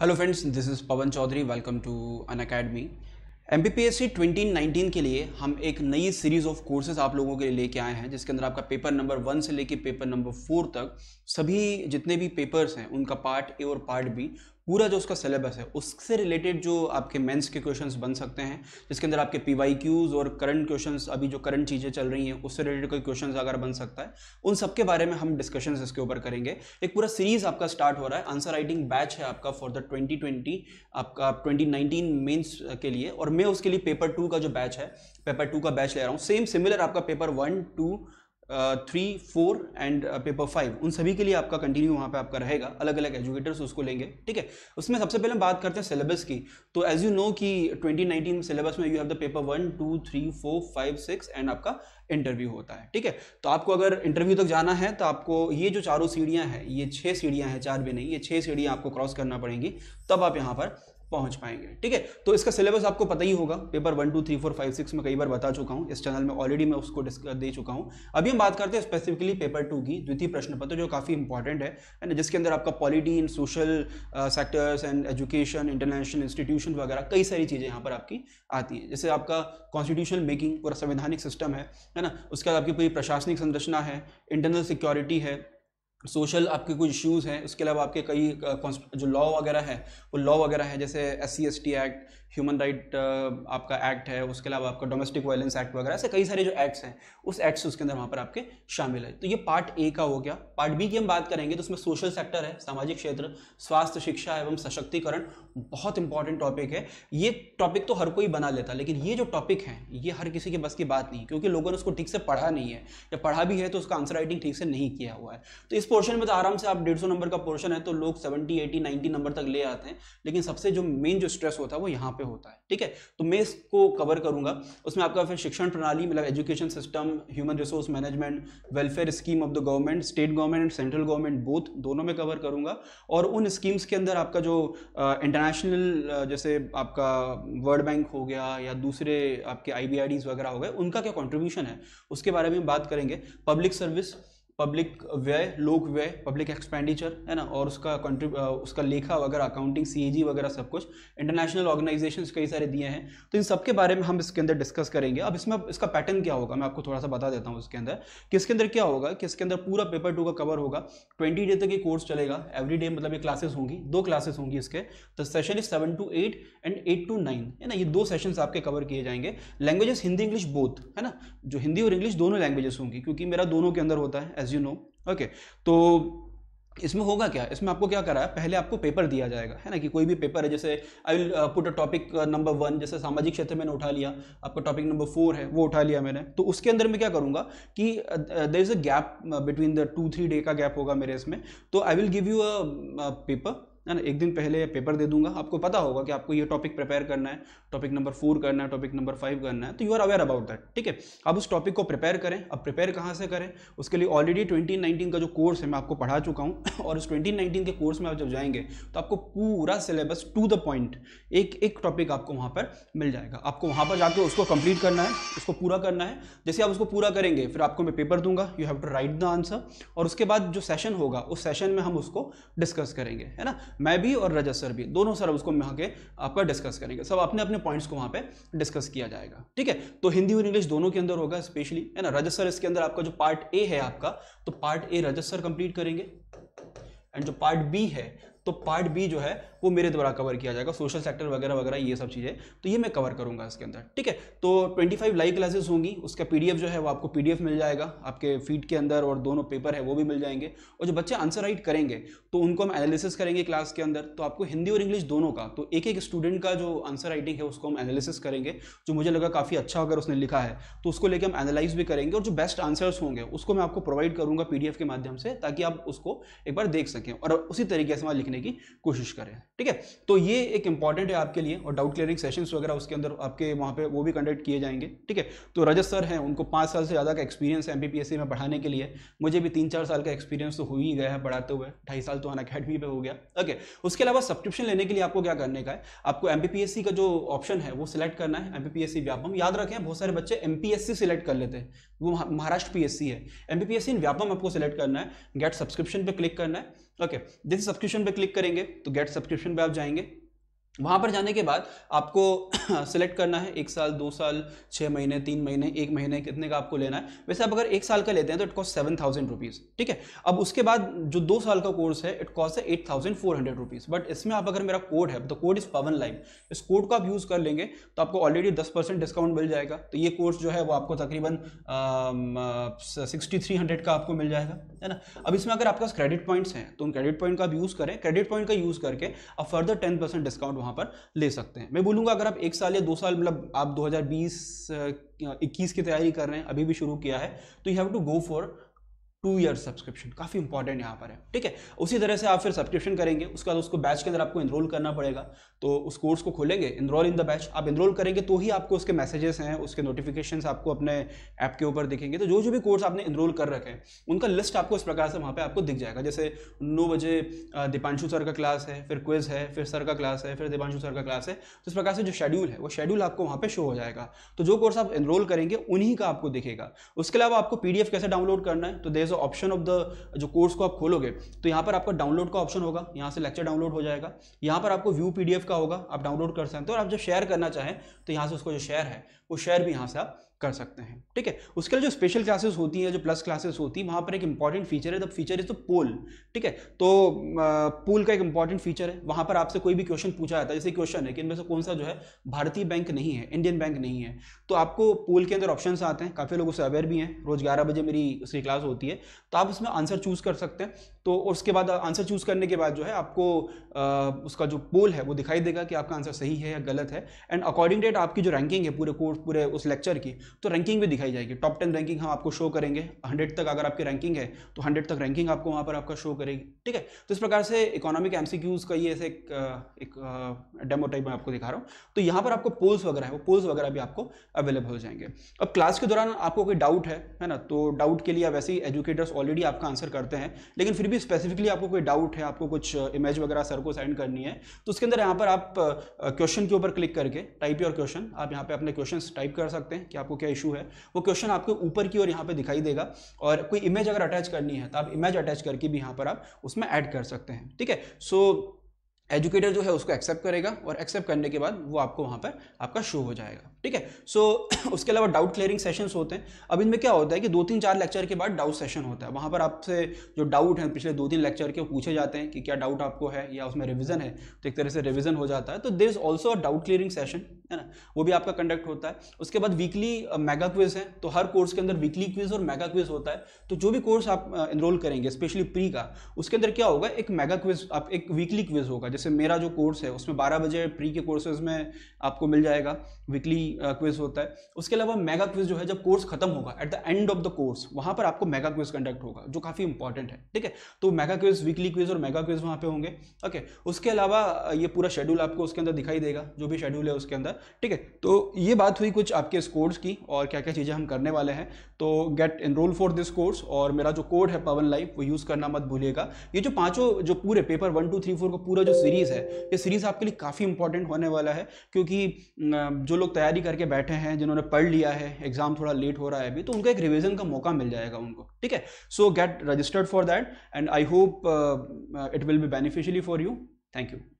hello friends this is Pavan Chaudhary welcome to Unacademy M B P S C twenty nineteen के लिए हम एक नई सीरीज़ ऑफ कोर्सेज आप लोगों के लिए लेके आए हैं जिसके अंदर आपका पेपर नंबर वन से लेके पेपर नंबर फोर तक सभी जितने भी पेपर्स हैं उनका पार्ट ए और पार्ट बी पूरा जो उसका सिलेबस है उससे रिलेटेड जो आपके मेंस के क्वेश्चंस बन सकते हैं जिसके अंदर आपके पी और करंट क्वेश्चंस अभी जो करंट चीज़ें चल रही हैं उससे रिलेटेड कोई क्वेश्चंस अगर बन सकता है उन सब के बारे में हम डिस्कशन इसके ऊपर करेंगे एक पूरा सीरीज आपका स्टार्ट हो रहा है आंसर राइटिंग बैच है आपका फॉर द ट्वेंटी आपका ट्वेंटी नाइनटीन के लिए और मैं उसके लिए पेपर टू का जो बैच है पेपर टू का बैच ले रहा हूँ सेम सिमिलर आपका paper one two three four and paper five उन सभी के लिए आपका कंटिन्यू वहाँ पे आपका रहेगा अलग अलग एजुकेटर्स उसको लेंगे ठीक है उसमें सबसे पहले हम बात करते हैं सिलेबस की तो एज यू नो कि 2019 सिलेबस में you have the paper one two three four five six and आपका इंटरव्यू होता है ठीक है तो आपको अगर इंटरव्यू तक जाना है तो आपको ये जो चारों सीढ़ियाँ हैं ये छः सीढ़ियाँ हैं चार भी नहीं ये छः सीढ़ियाँ आपको क्रॉस करना पड़ेंगी तब आप यहाँ पर पहुंच पाएंगे ठीक है तो इसका सिलेबस आपको पता ही होगा paper one two three four five six में कई बार बता चुका हूं इस चैनल में ऑलरेडी मैं उसको दे चुका हूं अभी हम बात करते हैं स्पेसिफिकली पेपर टू की द्वितीय प्रश्न पत्र तो जो काफ़ी इंपॉर्टेंट है ना जिसके अंदर आपका polity social sectors and education international institution वगैरह कई सारी चीज़ें यहाँ पर आपकी आती हैं जैसे आपका कॉन्स्टिट्यूशन मेकिंग पूरा संवैधानिक सिस्टम है है ना उसके बाद आपकी पूरी प्रशासनिक संरचना है इंटरनल सिक्योरिटी है सोशल आपके कुछ इश्यूज हैं उसके अलावा आपके कई जो लॉ वगैरह है वो लॉ वगैरह है जैसे S C S T act human right uh, आपका एक्ट है उसके अलावा आपका डोमेस्टिक वायलेंस एक्ट वगैरह ऐसे कई सारे जो एक्ट्स हैं उस एक्ट्स उसके अंदर वहाँ पर आपके शामिल है तो ये पार्ट ए का हो गया पार्ट बी की हम बात करेंगे तो उसमें सोशल सेक्टर है सामाजिक क्षेत्र स्वास्थ्य शिक्षा एवं सशक्तिकरण बहुत इंपॉर्टेंट टॉपिक है ये टॉपिक तो हर कोई बना लेता लेकिन ये जो टॉपिक है ये हर किसी के बस की बात नहीं क्योंकि लोगों ने उसको ठीक से पढ़ा नहीं है या पढ़ा भी है तो उसका आंसर राइटिंग ठीक से नहीं किया हुआ है तो इस पोर्शन में तो आराम से आप डेढ़ नंबर का पोर्शन है तो लोग सेवेंटी एटी नाइन्टी नंबर तक ले आते हैं लेकिन सबसे जो मेन जो स्ट्रेस होता है वो यहाँ पे होता है ठीक है तो मैं इसको कवर करूंगा उसमें आपका फिर शिक्षण प्रणाली मतलब education system human resource management welfare scheme of the government state government and central government both दोनों में कवर करूंगा और उन स्कीम्स के अंदर आपका जो इंटरनेशनल जैसे आपका वर्ल्ड बैंक हो गया या दूसरे आपके आई वगैरह हो गए उनका क्या कॉन्ट्रीब्यूशन है उसके बारे में बात करेंगे पब्लिक सर्विस पब्लिक व्यय लोक व्यय पब्लिक एक्सपेंडिचर है ना और उसका कंट्री उसका लेखा वगैरह अकाउंटिंग सी वगैरह सब कुछ इंटरनेशनल ऑर्गेनाइजेशन कई सारे दिए हैं तो इन सब के बारे में हम इसके अंदर डिस्कस करेंगे अब इसमें इसका पैटर्न क्या होगा मैं आपको थोड़ा सा बता देता हूँ इसके अंदर किसके अंदर क्या होगा किसके अंदर पूरा पेपर टू का कवर होगा ट्वेंटी डे तक ये कोर्स चलेगा एवरी डे मतलब ये क्लासेस होंगी दो क्लासेस होंगी इसके तो session is seven to eight and eight to nine है ना ये दो सेशन आपके कवर किए जाएंगे लैंग्वेजेस हिंदी इंग्लिश बोथ है ना जो हिंदी और इंग्लिश दोनों लैंग्वेजेस होंगी क्योंकि मेरा दोनों के अंदर होता है एज यू नो ओके तो इसमें होगा क्या इसमें आपको क्या करा है पहले आपको पेपर दिया जाएगा है ना कि कोई भी पेपर है जैसे I will put a topic number one जैसे सामाजिक क्षेत्र मैंने उठा लिया आपका टॉपिक नंबर फोर है वो उठा लिया मैंने तो उसके अंदर मैं क्या करूँगा कि there is a gap between the two three day का गैप होगा मेरे इसमें तो I will give you a paper है ना एक दिन पहले पेपर दे दूंगा आपको पता होगा कि आपको ये टॉपिक प्रिपेयर करना है टॉपिक नंबर फोर करना है टॉपिक नंबर फाइव करना है तो you are aware about that ठीक है अब उस टॉपिक को प्रिपेयर करें अब प्रिपेयर कहाँ से करें उसके लिए ऑलरेडी ट्वेंटी का जो कोर्स है मैं आपको पढ़ा चुका हूँ और उस ट्वेंटी के कोर्स में आप जब जाएंगे तो आपको पूरा सिलेबस टू द पॉइंट एक एक टॉपिक आपको वहाँ पर मिल जाएगा आपको वहाँ पर जाकर उसको कंप्लीट करना है उसको पूरा करना है जैसे आप उसको पूरा करेंगे फिर आपको मैं पेपर दूंगा you have to write the answer और उसके बाद जो सेशन होगा उस सेशन में हम उसको डिस्कस करेंगे है ना मैं भी और रजत सर भी दोनों सर उसको मैं के आपका डिस्कस करेंगे सब अपने अपने पॉइंट्स को वहाँ पे डिस्कस किया जाएगा ठीक है तो हिंदी और इंग्लिश दोनों के अंदर होगा स्पेशली है ना रजत सर इसके अंदर आपका जो पार्ट ए है आपका तो part A Rajat sir complete करेंगे एंड जो पार्ट बी है तो पार्ट बी जो है वो मेरे द्वारा कवर किया जाएगा सोशल सेक्टर वगैरह वगैरह ये सब चीज़ें तो ये मैं कवर करूंगा इसके अंदर ठीक है तो 25 लाइव क्लासेस होंगी उसका पीडीएफ जो है वो आपको पीडीएफ मिल जाएगा आपके फीड के अंदर और दोनों पेपर है वो भी मिल जाएंगे और जो बच्चे आंसर राइट करेंगे तो उनको हम एनालिसिस करेंगे क्लास के अंदर तो आपको हिंदी और इंग्लिश दोनों का तो एक एक स्टूडेंट का जो आंसर राइटिंग है उसको हम एनालिसिस करेंगे जो मुझे लगा काफ़ी अच्छा अगर उसने लिखा है तो उसको लेकर हम एनालाइज भी करेंगे और जो बेस्ट आंसर्स होंगे उसको मैं आपको प्रोवाइड करूंगा पीडीएफ के माध्यम से ताकि आप उसको एक बार देख सकें और उसी तरीके से वहाँ लिखने करने की कोशिश करें ठीक है तो ये एक इंपॉर्टेंट है आपके लिए और डाउट क्लियरिंग सेशंस वगैरह उसके अंदर आपके वहाँ पे वो भी कंडक्ट किए जाएंगे ठीक है तो रजत सर हैं उनको पाँच साल से ज़्यादा का एक्सपीरियंस है एम में पढ़ाने के लिए मुझे भी तीन चार साल का एक्सपीरियंस तो हो ही गया है पढ़ाते हुए ढाई साल तो अन अकेडमी हो गया ओके उसके अलावा सब्सक्रिप्शन लेने के लिए आपको क्या करने का है आपको एम का जो ऑप्शन है वो सिलेक्ट करना है एम व्यापम याद रखें बहुत सारे बच्चे एम सिलेक्ट कर लेते हैं वो महाराष्ट्र पीएससी है एमबीपीएससी इन व्यापम आपको सेलेक्ट करना है गेट सब्सक्रिप्शन पे क्लिक करना है ओके जैसे सब्सक्रिप्शन पे क्लिक करेंगे तो गेट सब्सक्रिप्शन पे आप जाएंगे वहाँ पर जाने के बाद आपको सिलेक्ट करना है एक साल दो साल छः महीने तीन महीने एक महीने कितने का आपको लेना है वैसे आप अगर एक साल का लेते हैं तो it cost seven thousand rupees ठीक है अब उसके बाद जो दो साल का कोर्स है इट कॉस्ट है eight thousand four hundred rupees but इसमें आप अगर मेरा कोड है the code is Pawan live इस कोड को आप यूज़ कर लेंगे तो आपको ऑलरेडी दस परसेंट डिस्काउंट मिल जाएगा तो ये कोर्स जो है वो आपको तकरीबन सिक्सटी थ्री हंड्रेड का आपको मिल जाएगा है ना अब इसमें अगर आपके पास क्रेडिट पॉइंट्स हैं तो उन क्रेडिट पॉइंट का आप यूज़ करें क्रेडिट पॉइंट का यूज़ करके अब फर्दर टेन परसेंट डिस्काउंट वहाँ पर ले सकते हैं मैं बोलूँगा अगर आप एक साल या दो साल मतलब आप 2020 21 की तैयारी कर रहे हैं अभी भी शुरू किया है तो you have to go for two year subscription काफ़ी इंपॉर्टेंट यहाँ पर है ठीक है उसी तरह से आप फिर सब्सक्रिप्शन करेंगे उसके बाद उसको बैच के अंदर आपको इनरोल करना पड़ेगा तो उस कोर्स को खोलेंगे इनरोल इन द बैच आप इनरोल करेंगे तो ही आपको उसके मैसेजेस हैं उसके नोटिफिकेशन आपको अपने ऐप के ऊपर दिखेंगे तो जो जो भी कोर्स आपने इनरोल कर रखे हैं उनका लिस्ट आपको इस प्रकार से वहाँ पर आपको दिख जाएगा जैसे नौ बजे दीपांशु सर का क्लास है फिर क्विज है फिर सर का क्लास है फिर दीपांशु सर का क्लास है तो इस प्रकार से जो शेड्यूल है वो शेड्यूल आपको वहाँ पर शो हो जाएगा तो जो कोर्स आप इनरोल करेंगे उन्हीं का आपको दिखेगा उसके अलावा आपको पी कैसे डाउनलोड करना है तो there is option of the जो कोर्स को आप खोलोगे तो यहाँ पर आपका डाउनलोड का ऑप्शन होगा यहाँ से लेक्चर डाउनलोड हो जाएगा यहाँ पर आपको व्यू पीडीएफ का होगा आप डाउनलोड कर सकते हैं तो और आप जब शेयर करना चाहें तो यहाँ से उसको जो शेयर है वो शेयर भी यहाँ से आप कर सकते हैं ठीक है उसके लिए जो स्पेशल क्लासेस होती हैं जो प्लस क्लासेस होती हैं वहाँ पर एक इंपॉर्टेंट फीचर है the feature is the poll ठीक है तो पोल का एक इंपॉर्टेंट फीचर है वहाँ पर आपसे कोई भी क्वेश्चन पूछा जाता है जैसे क्वेश्चन है कि इनमें से कौन सा जो है भारतीय बैंक नहीं है इंडियन बैंक नहीं है तो आपको पोल के अंदर ऑप्शन आते हैं काफ़ी लोग उससे अवेयर भी हैं रोज ग्यारह बजे मेरी उसकी क्लास होती है तो आप इसमें आंसर चूज कर सकते हैं तो उसके बाद आंसर चूज करने के बाद जो है आपको आ, उसका जो पोल है वो दिखाई देगा कि आपका आंसर सही है या गलत है एंड अकॉर्डिंग डेट आपकी जो रैंकिंग है पूरे कोर्स पूरे उस लेक्चर की तो रैंकिंग भी दिखाई जाएगी टॉप टेन रैंकिंग हम आपको शो करेंगे हंड्रेड तक अगर आपकी रैंकिंग है तो हंड्रेड तक रैंकिंग आपको वहाँ पर आपका शो करेगी ठीक है तो इस प्रकार से इकोनॉमिक एम का ये ऐसे एक, एक डेमो टाइप मैं आपको दिखा रहा हूँ तो यहाँ पर आपको पोल्स वगैरह है वो पोल्स वगैरह भी आपको अवेलेबल हो जाएंगे अब क्लास के दौरान आपको कोई डाउट है है ना तो डाउट के लिए वैसे ही एजुकेटर्स ऑलरेडी आपका आंसर करते हैं लेकिन फिर भी भी स्पेसिफिकली आपको कोई डाउट है आपको कुछ इमेज uh, वगैरह सर को सेंड करनी है तो उसके अंदर यहाँ पर आप क्वेश्चन uh, uh, के ऊपर क्लिक करके टाइप योर क्वेश्चन आप यहाँ पे अपने क्वेश्चन टाइप कर सकते हैं कि आपको क्या इशू है वो क्वेश्चन आपके ऊपर की ओर यहाँ पे दिखाई देगा और कोई इमेज अगर अटैच करनी है तो आप इमेज अटैच करके भी यहाँ पर आप उसमें ऐड कर सकते हैं ठीक है सो एजुकेटर जो है उसको एक्सेप्ट करेगा और एक्सेप्ट करने के बाद वो आपको वहाँ पर आपका शो हो जाएगा ठीक है सो उसके अलावा डाउट क्लियरिंग सेशंस होते हैं अब इनमें क्या होता है कि दो तीन चार लेक्चर के बाद डाउट सेशन होता है वहाँ पर आपसे जो डाउट हैं पिछले दो तीन लेक्चर के पूछे जाते हैं कि क्या डाउट आपको है या उसमें रिविजन है तो एक तरह से रिविजन हो जाता है तो there is also a doubt clearing session है ना वो भी आपका कंडक्ट होता है उसके बाद वीकली मेगा क्विज है तो हर कोर्स के अंदर वीकली क्विज और मेगा क्विज होता है तो जो भी कोर्स आप इनरोल uh, करेंगे स्पेशली प्री का उसके अंदर क्या होगा एक मेगा क्विज आप एक वीकली क्विज होगा जैसे मेरा जो कोर्स है उसमें बारह बजे प्री के कोर्सेज में आपको मिल जाएगा वीकली क्विज होता है उसके अलावा मेगा क्विज जो है जब कोर्स खत्म होगा at the end of the course वहां पर आपको मेगा क्विज कंडक्ट होगा जो काफी इंपॉर्टेंट है ठीक है तो मेगा क्विज वीकली क्विज और मेगा क्विज वहां पे होंगे ओके उसके अलावा ये पूरा शेड्यूल आपको उसके अंदर दिखाई देगा जो भी शेड्यूल है उसके अंदर ठीक है तो ये बात हुई कुछ आपके स्कोर्स की और क्या क्या चीजें हम करने वाले हैं तो get enrol for this course और मेरा जो कोड है पवन लाइफ वो यूज़ करना मत भूलिएगा ये जो पांचों जो पूरे paper one two three four का पूरा जो सीरीज़ है ये सीरीज़ आपके लिए काफ़ी इंपॉर्टेंट होने वाला है क्योंकि जो लोग तैयारी करके बैठे हैं जिन्होंने पढ़ लिया है एग्ज़ाम थोड़ा लेट हो रहा है अभी तो उनका एक रिविज़न का मौका मिल जाएगा उनको ठीक है so get registered for that and I hope it will be beneficially for you thank you